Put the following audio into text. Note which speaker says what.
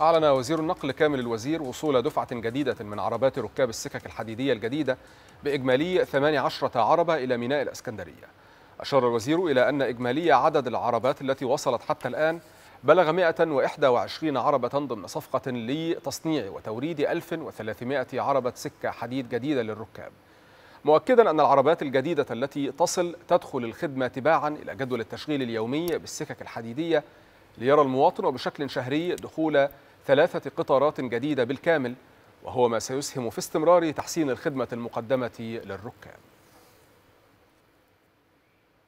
Speaker 1: أعلن وزير النقل كامل الوزير وصول دفعة جديدة من عربات ركاب السكك الحديدية الجديدة بإجمالي 18 عربة إلى ميناء الإسكندرية أشار الوزير إلى أن إجمالي عدد العربات التي وصلت حتى الآن بلغ 121 عربة ضمن صفقة لتصنيع وتوريد 1300 عربة سكة حديد جديدة للركاب مؤكدا أن العربات الجديدة التي تصل تدخل الخدمة تباعا إلى جدول التشغيل اليومي بالسكك الحديدية ليرى المواطن وبشكل شهري دخول ثلاثة قطارات جديدة بالكامل وهو ما سيسهم في استمرار تحسين الخدمة المقدمة للركاب